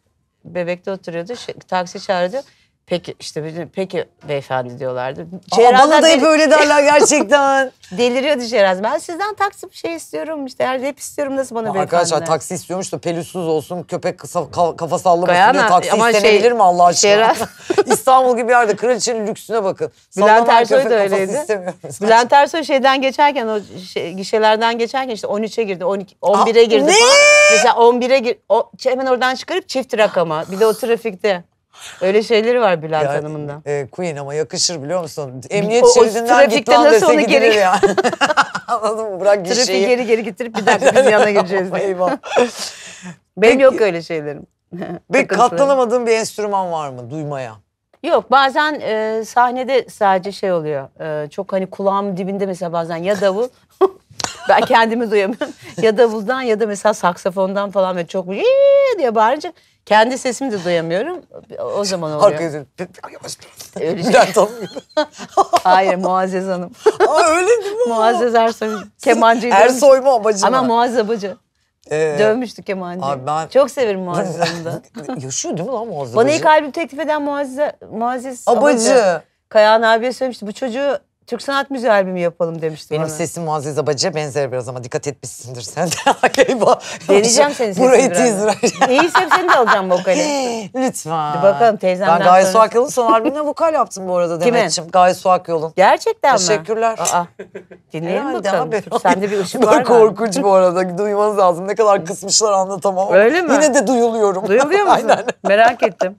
Bebekte oturuyordu. Taksi çağırıyordu. Peki işte peki beyefendi diyorlardı. Aa, bana da hep öyle derler gerçekten. Deliriyordu Şeraz. Ben sizden taksi bir şey istiyorum işte her hep istiyorum nasıl bana beyefendi. Arkadaşlar taksi istiyormuş da pelüsüz olsun köpek kısa, kafa sallamasın Gayana, diye taksi şey, istenebilir şey, mi Allah aşkına? Şeraz. İstanbul gibi yerde kraliçenin lüksüne bakın. Bülent Ersoy da öyleydi. Bülent Ersoy şeyden geçerken o şey, gişelerden geçerken işte 13'e girdi 12 11'e girdi Aa, falan. Ne? Mesela 11'e gir o, hemen oradan çıkarıp çift rakama bir de o trafikte. Öyle şeyleri var Bülent yani, Hanım'ın da. E, Queen ama yakışır biliyor musun? Emniyet o, şeridinden o lan dese onu gidilir geri... yani. Anladın mı? Bırak gişeyi. Trafiği geri geri getirip bir dakika biz yana geleceğiz. Eyvah. Benim Peki, yok öyle şeylerim. Bir katlanamadığın bir enstrüman var mı duymaya? Yok bazen e, sahnede sadece şey oluyor. E, çok hani kulağım dibinde mesela bazen ya davul ben kendimi duyamıyorum. ya davuldan ya da mesela saksafondan falan ve çok diye bağırınca kendi sesimi de duyamıyorum. O zaman oluyor. arkadaşım dönüp öyle şey. Bülent Hanım Hayır Muazzez Hanım. Aa öyle değil mi? Muazzez Ersoy. Kemancıyı Ersoy mu amacı Ama Muazzez abacı Ee, Dövmüştü kemancıyı. Abi ben... Çok severim Muazzez hanım da. Yaşıyor değil mi lan Muazzez Bana ilk albüm teklif eden Muazzez, Muazzez Abacı. Abacı. Kayahan abiye söylemişti. Bu çocuğu Türk Sanat Müziği albümü yapalım demişti Benim bana. sesim Muazzez Abacı'ya benzer biraz ama dikkat etmişsindir sen de. Deneyeceğim seni sesini Burayı biraz. teaser İyiyse seni de alacağım vokali. Lütfen. Dur bakalım teyzemden Ben Gaye sonra- Suakyol'un son albümüne vokal yaptım bu arada Kimin? Demet'ciğim. Gaye Suakyol'un. Teşekkürler. Gerçekten mi? Teşekkürler. Aa, dinleyelim Herhalde bakalım. haberi Sende bir ışık Bu da var mı? korkunç bu arada. Duymanız lazım. Ne kadar kısmışlar anlatamam. Öyle mi? Yine de duyuluyorum. Duyuluyor musun? Aynen. Merak ettim.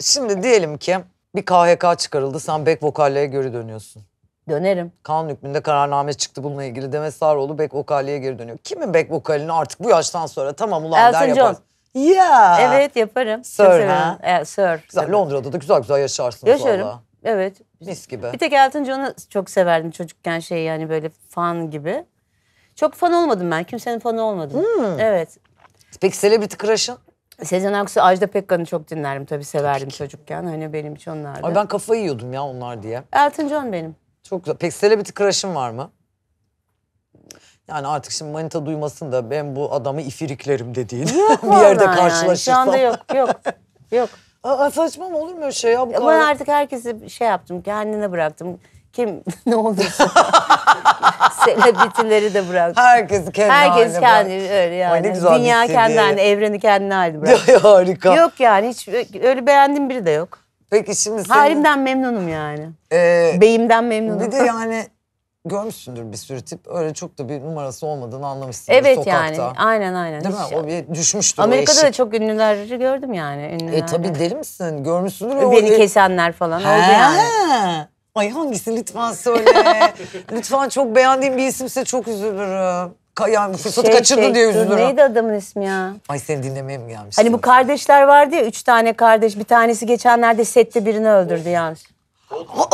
Şimdi diyelim ki bir KHK çıkarıldı. Sen back vokallere geri dönüyorsun. Dönerim. Kanun hükmünde kararname çıktı bununla ilgili. Demet Sarıoğlu bek vokaliye geri dönüyor. Kimin bek vokalini artık bu yaştan sonra tamam ulan Elton der yaparız. John. Yeah. Evet yaparım. Sir ha? E, sir. Güzel evet. Londra'da da güzel güzel yaşarsınız Yaşarım. Valla. Evet. Mis gibi. Bir tek Elton John'u çok severdim çocukken şey yani böyle fan gibi. Çok fan olmadım ben. Kimsenin fanı olmadım. Hmm. Evet. Peki Celebrity Crush'ın? Sezen Aksu, Ajda Pekkan'ı çok dinlerim tabii severdim tabii çocukken. Hani benim için onlardı. Ay ben kafayı yiyordum ya onlar diye. Elton John benim. Çok güzel. Peki celebrity crush'ın var mı? Yani artık şimdi manita duymasın da ben bu adamı ifiriklerim dediğin bir yerde karşılaşırsam. Yani. Şu anda yok yok yok. Aa, saçma mı olur mu öyle şey ya? Bu ya ben artık herkesi şey yaptım kendine bıraktım. Kim ne olursa selebritileri de bıraktım. Herkes kendi Herkes kendi bıraktı. öyle yani. Ay ne güzel Dünya kendi haline, evreni kendine aldı bıraktı. Harika. Yok yani hiç öyle beğendiğim biri de yok. Peki şimdi senin... Halimden memnunum yani. Ee, Beyimden memnunum. Bir de yani görmüşsündür bir sürü tip. Öyle çok da bir numarası olmadığını anlamışsındır evet, sokakta. Evet yani aynen aynen. Değil mi? O bir düşmüştür Amerika'da da çok ünlüleri gördüm yani. Ünlüler. E tabii deli misin? Hani görmüşsündür. Beni öyle... kesenler falan He. oldu yani. Ay hangisi lütfen söyle. lütfen çok beğendiğim bir isimse çok üzülürüm yani fırsatı şey, kaçırdın şey, diye üzülürüm. Neydi adamın ismi ya? Ay seni dinlemeye mi gelmiş? Hani bu kardeşler vardı ya üç tane kardeş. Bir tanesi geçenlerde sette birini öldürdü yanlış.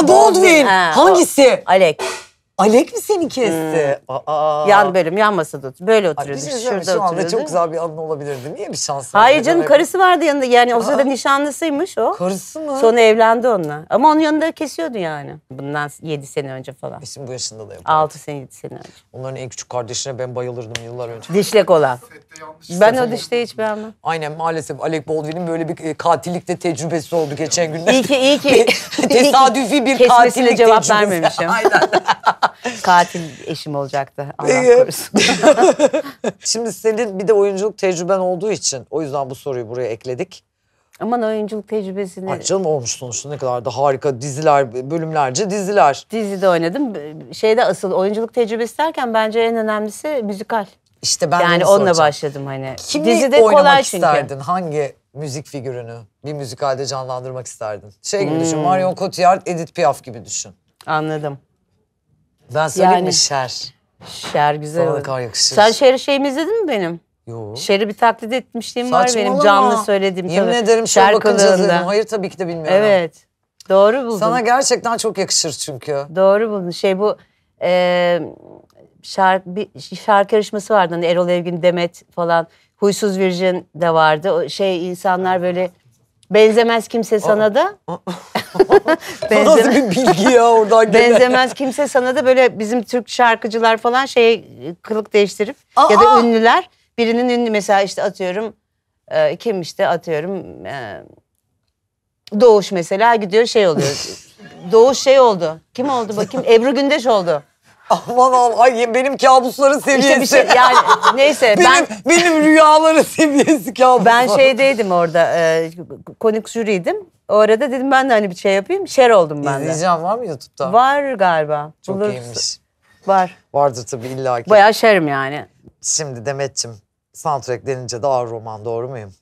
Baldwin. Ha, Hangisi? O, Alek. Alek mi seni kesti? Hmm. Aa. Yan bölüm, yan masada otur. Böyle Ay, bir şey Şurada şu anda çok güzel bir anı olabilirdi. Niye bir şans Hayır canım karısı vardı yanında. Yani o sırada nişanlısıymış o. Karısı mı? Sonra evlendi onunla. Ama onun yanında kesiyordu yani. Bundan 7 sene önce falan. Eşim bu yaşında da yapar. 6 sene 7 sene önce. Onların en küçük kardeşine ben bayılırdım yıllar önce. Dişlek olan. Ben o dişte hiç beğenmem. Aynen maalesef Alek Baldwin'in böyle bir e, katillikte tecrübesi oldu geçen günler. İyi ki iyi ki. Tesadüfi bir kesmesine katillik cevap vermemişim. Aynen. Katil eşim olacaktı. Allah korusun. Şimdi senin bir de oyunculuk tecrüben olduğu için o yüzden bu soruyu buraya ekledik. Aman oyunculuk tecrübesini... Ay canım olmuş sonuçta ne kadar da harika diziler, bölümlerce diziler. Dizide oynadım. Şeyde asıl oyunculuk tecrübesi derken bence en önemlisi müzikal. İşte ben Yani onunla başladım hani. Kimi Dizide oynamak kolay çünkü. isterdin? Hangi müzik figürünü bir müzikalde canlandırmak isterdin? Şey gibi hmm. düşün, Marion Cotillard, Edith Piaf gibi düşün. Anladım. Ben söyleyeyim yani, mi şer? Şer güzel. Sana kadar yakışır. Sen şeri şeyimi izledin mi benim? Yok. Şer'i bir taklit etmişliğim Saçmalama. var benim canlı söyledim. Yemin tabii. ederim şer, şer bakınca dedim. Hayır tabii ki de bilmiyorum. Evet. Doğru buldun. Sana gerçekten çok yakışır çünkü. Doğru buldun. Şey bu e, şarkı, bir şarkı yarışması vardı. Hani Erol Evgin, Demet falan. Huysuz Virgin de vardı. O şey insanlar böyle benzemez kimse sana o, da. O, Benzeme... Nasıl bir bilgi ya oradan gelen. Benzemez kimse sana da böyle bizim Türk şarkıcılar falan şey kılık değiştirip Aa, ya da ünlüler birinin ünlü mesela işte atıyorum e, kim işte atıyorum e, Doğuş mesela gidiyor şey oluyor. Doğuş şey oldu. Kim oldu bakayım? Ebru Gündeş oldu. Aman Allah ay benim kabusların seviyesi. İşte bir şey yani neyse benim, ben benim rüyaların seviyesi kabus. Ben şeydeydim orada e, konuk jüriydim. O arada dedim ben de hani bir şey yapayım. Şer oldum ben de. İzleyeceğim var mı YouTube'da? Var galiba. Çok Bulursun. iyiymiş. Var. Vardır tabii illa ki. Bayağı şerim yani. Şimdi Demet'ciğim soundtrack denince daha roman doğru muyum?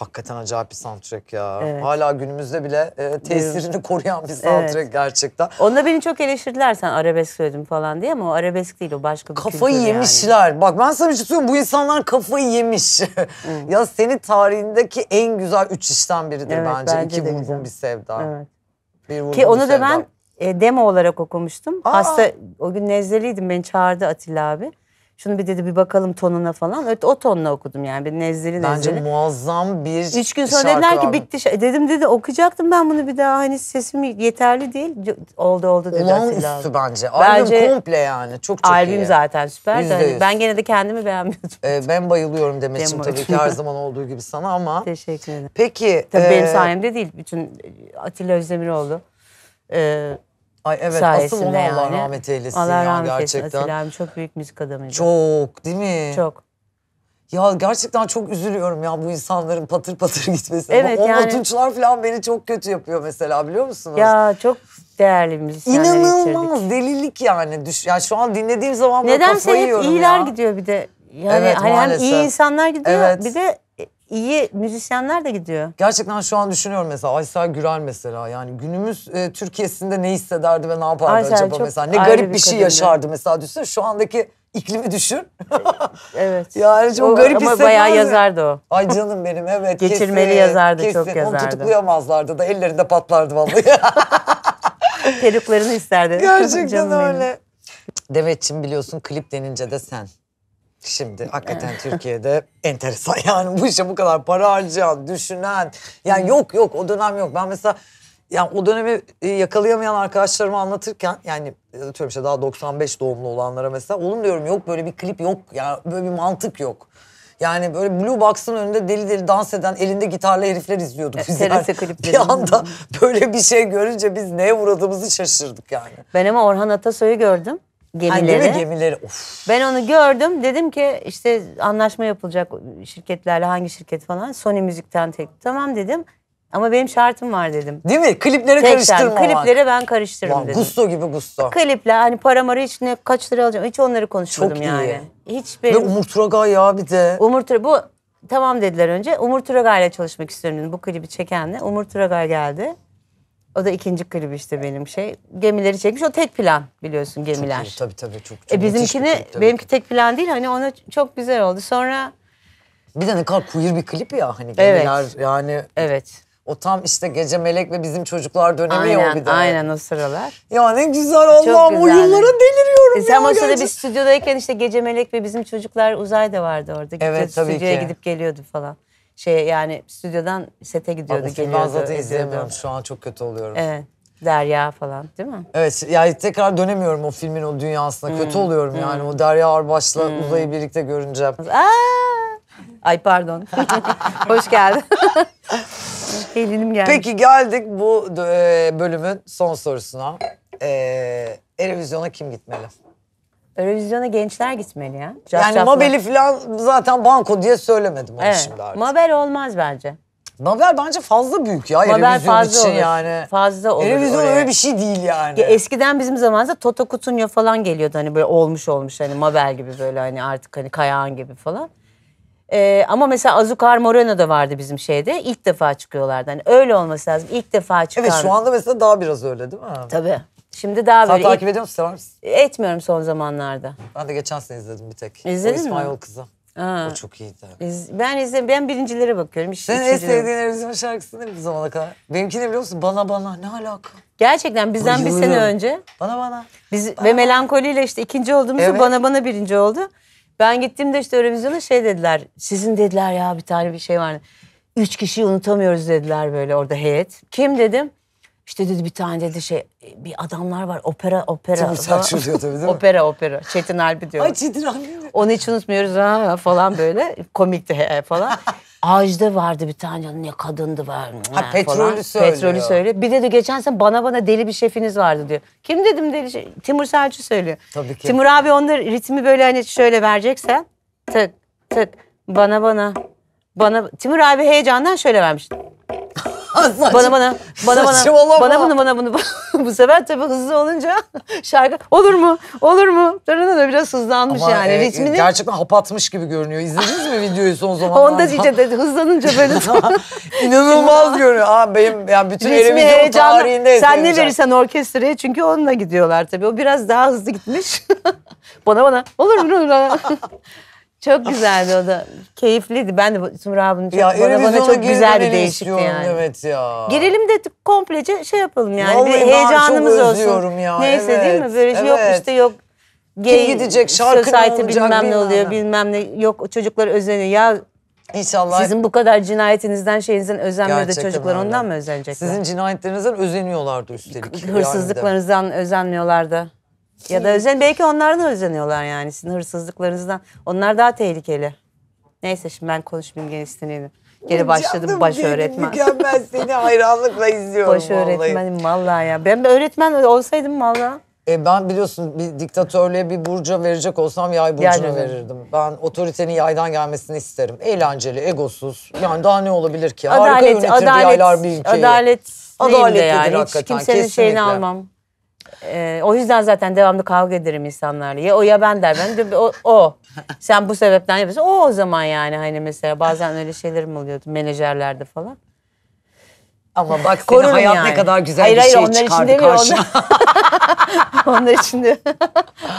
Hakikaten acayip bir soundtrack ya. Evet. Hala günümüzde bile e, tesirini koruyan bir soundtrack evet. gerçekten. Onda beni çok eleştirdiler sen arabesk söyledim falan diye ama o arabesk değil o başka bir Kafayı yemişler. Yani. Bak ben sana bir şey bu insanlar kafayı yemiş. Hmm. ya seni tarihindeki en güzel üç işten biridir evet, bence. bence. İki vurgun bir sevda. Evet. Bir Ki onu bir sevda. da ben e, demo olarak okumuştum. Aa. Hasta o gün nezleliydim beni çağırdı Atilla abi. Şunu bir dedi bir bakalım tonuna falan. Evet, o tonla okudum yani bir nezleri Bence muazzam bir Üç gün sonra şarkı dediler ki abi. bitti. Dedim dedi okuyacaktım ben bunu bir daha hani sesim yeterli değil. Oldu oldu dedi Atilla abi. Olağanüstü bence. Bence- Albüm komple yani. Çok çok Albüm iyi. zaten süper. Hani Yüzde yüz. ben gene de kendimi beğenmiyordum. Ee, ben bayılıyorum Demeç'im tabii ki her zaman olduğu gibi sana ama. Teşekkür ederim. Peki. Tabii benim e, sayemde değil. Bütün Atilla Özdemiroğlu. Ee, Ay evet sayesinde asıl ona yani. Allah rahmet eylesin Allah ya gerçekten. Eylesin. Asil abim çok büyük müzik adamıydı. Çok değil mi? Çok. Ya gerçekten çok üzülüyorum ya bu insanların patır patır gitmesine. Evet bu, yani. Otunçlar falan beni çok kötü yapıyor mesela biliyor musunuz? Ya çok değerli müzisyenler İnanılmaz delilik yani. Düş, yani şu an dinlediğim zaman neden Nedense kafayı yiyorum ya. Nedense hep iyiler gidiyor bir de. Yani evet, hani maalesef. hem iyi insanlar gidiyor evet. bir de iyi müzisyenler de gidiyor. Gerçekten şu an düşünüyorum mesela Aysel Gürel mesela yani günümüz e, Türkiye'sinde ne hissederdi ve ne yapardı Aysel acaba çok mesela? Ne garip bir, bir şey yaşardı mesela düşün şu andaki iklimi düşün. evet. yani çok o, garip ama hissetmez. bayağı yazardı o. Ay canım benim evet. Geçirmeli kesin, yazardı kesin. çok yazardı. Onu tutuklayamazlardı da ellerinde patlardı vallahi. Peruklarını isterdi. Gerçekten öyle. Benim. Demetçim biliyorsun klip denince de sen. Şimdi hakikaten Türkiye'de enteresan yani bu işe bu kadar para harcayan, düşünen. Yani yok yok o dönem yok. Ben mesela yani o dönemi e, yakalayamayan arkadaşlarıma anlatırken yani e, atıyorum işte daha 95 doğumlu olanlara mesela oğlum diyorum yok böyle bir klip yok ya böyle bir mantık yok. Yani böyle Blue Box'ın önünde deli deli dans eden elinde gitarlı herifler izliyorduk biz. Yani. Bir anda böyle bir şey görünce biz neye uğradığımızı şaşırdık yani. Ben ama Orhan Atasoy'u gördüm gemileri. Ha, gemileri. Of. Ben onu gördüm. Dedim ki işte anlaşma yapılacak şirketlerle hangi şirket falan. Sony Müzik'ten tek. Tamam dedim. Ama benim şartım var dedim. Değil mi? Klipleri Tek karıştırmamak. Klipleri ben karıştırdım. Ulan, dedim. Gusto gibi gusto. Kliple hani para mara hiç ne kaç lira alacağım hiç onları konuşmadım Çok yani. Çok iyi. Hiç benim... Ve Umur Turagay ya bir de. Umur Turagay bu tamam dediler önce. Umur Turagay ile çalışmak istiyorum dedim. Bu klibi çekenle. Umur Turagay geldi. O da ikinci klibi işte benim şey. Gemileri çekmiş. O tek plan biliyorsun gemiler. Çok iyi, tabii tabii çok. çok e bizimkini klip, tabii, benimki tek plan değil hani ona çok güzel oldu. Sonra bir de ne kadar queer bir klip ya hani gemiler evet. yani. Evet. O tam işte Gece Melek ve Bizim Çocuklar dönemi aynen, ya o bir de. Aynen o sıralar. Ya ne güzel Allah'ım o yıllara deliriyorum e, ya. Sen o sırada biz stüdyodayken işte Gece Melek ve Bizim Çocuklar uzay da vardı orada. Evet Gidip, tabii stüdyoya ki. gidip geliyordu falan şey yani stüdyodan sete gidiyordu. Abi, geliyordu, Nazlı'da izleyemiyorum şu an çok kötü oluyorum. Evet. Derya falan değil mi? Evet yani tekrar dönemiyorum o filmin o dünyasına. Hmm. Kötü oluyorum hmm. yani o Derya Arbaş'la hmm. Uzay'ı birlikte görünce. Aa! Ay pardon. Hoş geldin. Elinim geldi. Peki geldik bu e, bölümün son sorusuna. Ee, Erevizyona kim gitmeli? Eurovizyona gençler gitmeli ya. Caf yani Mabel'i falan zaten banko diye söylemedim onu evet. şimdi artık. Mabel olmaz bence. Mabel bence fazla büyük ya Mabel fazla için olur. yani. Fazla olur. Eurovision öyle bir şey değil yani. Ya eskiden bizim zamanımızda Toto Kutunyo falan geliyordu hani böyle olmuş olmuş hani Mabel gibi böyle hani artık hani Kayağan gibi falan. Ee, ama mesela Azucar Moreno da vardı bizim şeyde. İlk defa çıkıyorlardı. Hani öyle olması lazım. İlk defa çıkar. Evet şu anda mesela daha biraz öyle değil mi? Tabii. Şimdi daha Sen böyle... Sen takip ediyor musun? Sever Etmiyorum son zamanlarda. Ben de geçen sene izledim bir tek. İzledin mi? İsmail kızı. Aa, o çok iyiydi. İz, ben izledim. ben birincilere bakıyorum. Hiç, Senin en sevdiğin Erizm şarkısı ne bu zamana kadar? Benimki ne biliyor musun? Bana bana ne alaka? Gerçekten bizden Bayılırım. bir sene önce. Bana bana. Biz bana. ve melankoliyle işte ikinci olduğumuzda evet. bana bana birinci oldu. Ben gittiğimde işte Eurovizyon'a şey dediler. Sizin dediler ya bir tane bir şey var. Üç kişiyi unutamıyoruz dediler böyle orada heyet. Kim dedim? İşte dedi bir tane dedi şey bir adamlar var opera opera. Tabii saçmalıyor tabii değil mi? opera opera. Çetin Albi diyor. Ay Çetin Albi Onu hiç unutmuyoruz ha falan böyle. Komikti he, falan. Ajda vardı bir tane ne kadındı var. Ha, petrolü falan. söylüyor. Petrolü söylüyor. Bir dedi geçen sen bana bana deli bir şefiniz vardı diyor. Kim dedim deli şey? Timur Selçuk söylüyor. Tabii ki. Timur abi onlar ritmi böyle hani şöyle verecekse tık tık bana bana bana Timur abi heyecandan şöyle vermiş. Bana Bana bana. Bana bana. Saçmalama. Bana bana bunu. Bu sefer tabii hızlı olunca şarkı olur mu? Olur mu? Darına da biraz hızlanmış Ama yani. E, Ritmini... Gerçekten hap atmış gibi görünüyor. İzlediniz mi videoyu son zamanlarda? Onda diyeceğim dedi. Hızlanınca böyle. İnanılmaz görünüyor. Aa, benim yani bütün Ritmi heyecanlı. tarihinde Sen ne verirsen orkestraya çünkü onunla gidiyorlar tabii. O biraz daha hızlı gitmiş. bana bana. Olur mu? Olur mu? Çok güzeldi o da. Keyifliydi. Ben de Sumru abinin çok, ya, bana, bana çok güzel bir değişikti yani. Evet ya. Girelim de komplece şey yapalım yani. Vallahi bir heyecanımız çok olsun. Ya. Neyse evet, değil mi? Böyle şey evet. yok işte yok. Gay Kim gidecek şarkı ne olacak bilmem ne oluyor ne. bilmem ne. Yok çocuklar özeniyor. Ya İnşallah. Sizin bu kadar cinayetinizden şeyinizden özenmiyor da çocuklar ondan mı özenecekler? Sizin cinayetlerinizden özeniyorlardı üstelik. Hırsızlıklarınızdan özenmiyorlardı. Ya da özen belki onlardan özeniyorlar yani sizin hırsızlıklarınızdan. Onlar daha tehlikeli. Neyse şimdi ben konuşmayayım gene Geri başladım baş öğretmen. Mükemmel seni hayranlıkla izliyorum Baş öğretmenim vallahi ya. Ben bir öğretmen olsaydım vallahi. E ben biliyorsun bir diktatörlüğe bir burca verecek olsam yay burcunu yani, verirdim. Ben otoritenin yaydan gelmesini isterim. Eğlenceli, egosuz. Yani daha ne olabilir ki? Adalet, Harika yönetirdi adalet, yaylar bir ülkeyi. Adalet, adalet yani. Hiç kimsenin kesinlikle. şeyini almam. Ee, o yüzden zaten devamlı kavga ederim insanlarla. Ya o ya ben der ben de o, o. Sen bu sebepten yapıyorsun. O o zaman yani hani mesela bazen öyle şeylerim oluyordu menajerlerde falan. Ama bak senin hayat yani. ne kadar güzel hayır, bir hayır, şey onlar çıkardı için demiyor, karşına. Onlar, onlar için de.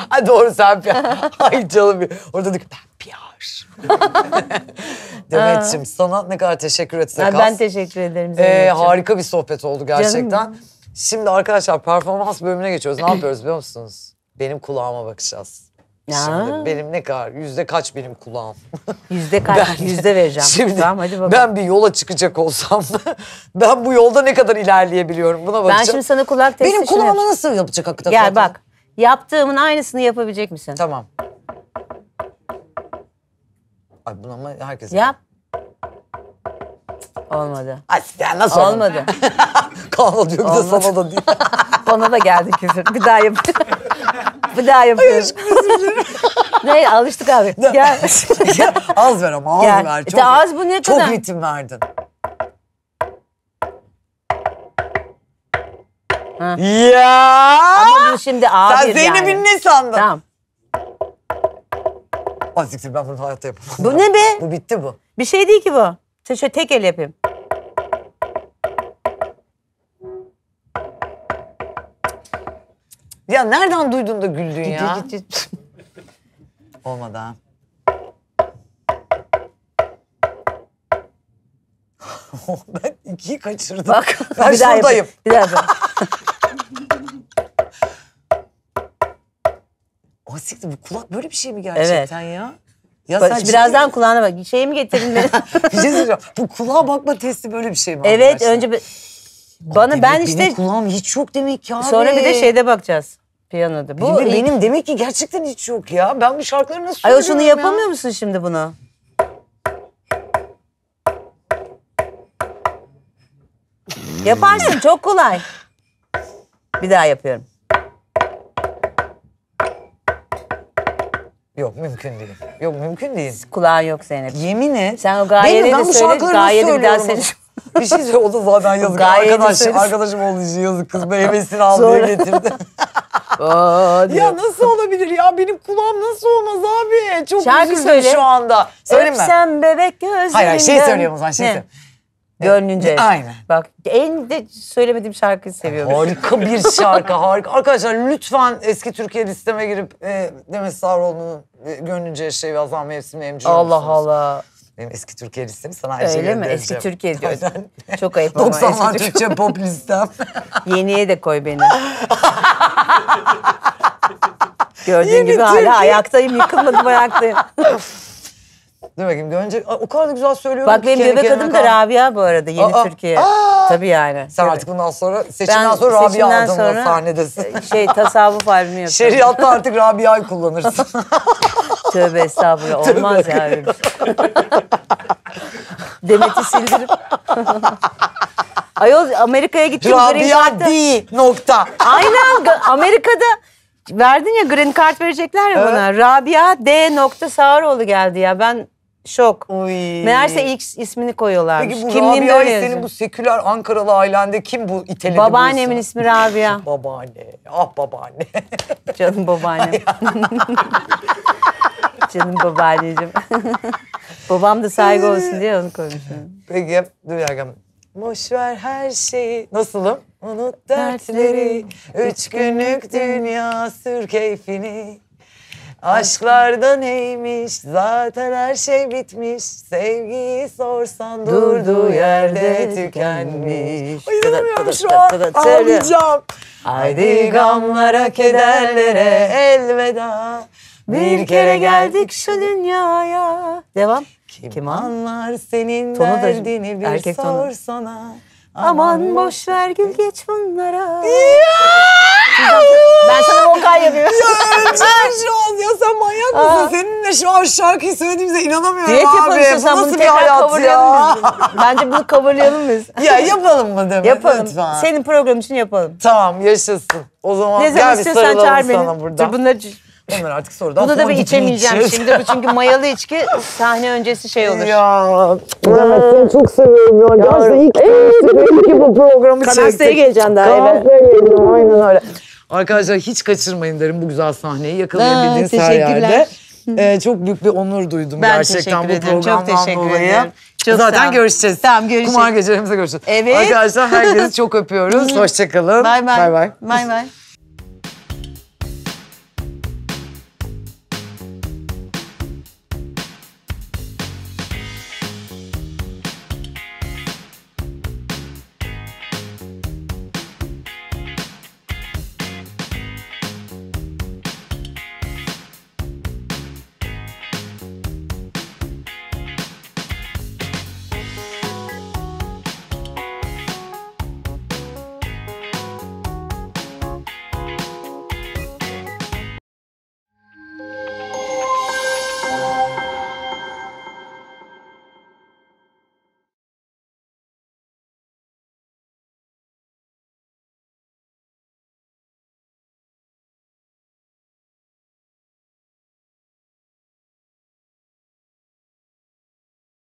ha, doğru sen PR. Ay canım. Orada dedik ben PR. Demet'ciğim sana ne kadar teşekkür etsek az. Ben teşekkür ederim. Ee, harika bir sohbet oldu gerçekten. Canım. Şimdi arkadaşlar performans bölümüne geçiyoruz. Ne yapıyoruz biliyor musunuz? Benim kulağıma bakacağız. Ya. Şimdi benim ne kadar, yüzde kaç benim kulağım? Yüzde kaç, ben, yüzde vereceğim. Şimdi tamam, hadi bakalım. ben bir yola çıkacak olsam ben bu yolda ne kadar ilerleyebiliyorum buna bakacağım. Ben şimdi sana kulak testi Benim kulağıma nasıl yapacak hakikaten? Gel bak, yaptığımın aynısını yapabilecek misin? Tamam. Ay bunu ama herkes... Yap. Olmadı. Ay ya nasıl olmadı? Olmadı. Kahvaltı diyor sana da diyor. Bana da geldi küfür. Bir daha yap. bir daha yapıyorum. ne alıştık abi. Gel. az ver ama az Gel. ver. E, çok, E, az bu ne çok ritim verdin. Ha. Ya. Ama bu şimdi abi Sen Zeynep'in yani. ne sandın? Tamam. Azıcık ben bunu hayatta yapamam. Bu ne be? Bu bitti bu. Bir şey değil ki bu. Sen şöyle tek el yapayım. Ya nereden duydun da güldün ya? Olmadı ben ikiyi kaçırdım. Bak, ben bir daha şuradayım. Yapayım. Bir daha yapayım. o siktir bu kulak böyle bir şey mi gerçekten evet. ya? Ya bak, sen birazdan şey... kulağına bak. Şey mi getirdin beni? bir şey Bu kulağa bakma testi böyle bir şey mi? Evet arkadaşlar? önce... Be... Bana demek ben işte... Benim kulağım hiç yok demek ki abi. Sonra bir de şeyde bakacağız. Piyanoda. Bu Benim, benim demek ki gerçekten hiç yok ya. Ben bu şarkıları nasıl Ay o şunu ya? yapamıyor musun şimdi bunu? Yaparsın çok kolay. Bir daha yapıyorum. Yok mümkün değil. Yok mümkün değil. Kulağın yok Zeynep. Yemin et. Sen o gayeleri de bu söyle. Gayede bir daha seni bir şey söyle. O da zaten yazık. Arkadaş, arkadaşım olduğu için yazık. Kız ben hevesini aldı getirdi. Ya nasıl olabilir ya? Benim kulağım nasıl olmaz abi? Çok Şarkı üzüldüm söyle. şu anda. Söyleyeyim mi? Öpsem bebek gözlerinden. Hayır hayır şey söylüyorum o zaman şey Gönlünce. Aynen. Bak en de söylemediğim şarkıyı seviyorum. Harika bir şarkı harika. Arkadaşlar lütfen eski Türkiye listeme girip e, Demet Sarıoğlu'nun e, gönlünce şey azam mevsimle emciliyor Allah musunuz? Allah. Benim eski Türkiye listem sana her Öyle mi? Eski Türkiye diyor. Çok ayıp ama 90 eski Türkçe, Türkçe pop listem. Yeniye de koy beni. Gördüğün Yeni gibi Türkiye. hala ayaktayım. Yıkılmadım ayaktayım. Dur bakayım önce o kadar da güzel söylüyorum. Bak benim bebek adım da Rabia bu arada Yeni aa, Türkiye. Aa. Tabii yani. Sen tabii. artık bundan sonra seçimden ben sonra Rabia adımla sonra sahnedesin. E, şey tasavvuf albümü yapıyorum. Şeriatta artık Rabia'yı kullanırsın. Tövbe estağfurullah olmaz ya şey. Demet'i sildirip. Ayol Amerika'ya gittim. Green Rabia D nokta. Aynen Amerika'da verdin ya green card verecekler ya evet. bana. Rabia D. nokta Sağaroğlu geldi ya ben şok. Uy. Meğerse ilk ismini koyuyorlar. Peki bu Kimliğinde Rabia senin bu seküler Ankaralı ailende kim bu iteledi? Babaannemin bu ismi Rabia. babaanne. Ah babaanne. Canım babaanne. Canım babaanneciğim. Babam da saygı olsun diye onu koymuşum. Peki yap. Dur bir Boş ver her şeyi. Nasılım? Unut dertleri. Üç günlük dünya sür keyfini. Aşklarda neymiş? Zaten her şey bitmiş. Sevgiyi sorsan durduğu yerde tükenmiş. Ayılamıyorum şu an. Ağlayacağım. Haydi gamlara, kederlere elveda. Bir kere geldik şu dünyaya. Devam. Kim, Kim anlar senin tonu da, bir erkek sor tonu. sana. Aman, boş ver gül geç bunlara. ben sana vokal yapıyorum. Ya öleceğim şu an ya sen manyak mısın? Aa. Seninle şu an şarkıyı söylediğimize inanamıyorum Diyet abi. Diyet yapalım sen bunu tekrar coverlayalım biz. Bence bunu coverlayalım biz. Ya yapalım mı demek yapalım. lütfen. Senin program için yapalım. Tamam yaşasın. O zaman ne gel bir sarılalım sana burada. Dur bunları Hemen artık sorudan Bunu da bir içemeyeceğim şimdi bu çünkü mayalı içki sahne öncesi şey olur. Ya Demet seni çok seviyorum ya. Gerçekten iyi ki bu programı çektik. Kanasya'ya geleceksin daha eve. Kanasya'ya geleceğim aynen öyle. Arkadaşlar hiç kaçırmayın derim bu güzel sahneyi yakalayabildiğiniz her yerde. Ee, çok büyük bir onur duydum ben gerçekten bu programdan çok teşekkür dolayı. Çok Zaten görüşeceğiz. Tamam görüşeceğiz. Kumar gecelerimize görüşeceğiz. Evet. Arkadaşlar herkesi çok öpüyoruz. Hoşçakalın. Bay bay. Bay bay. Bay bay.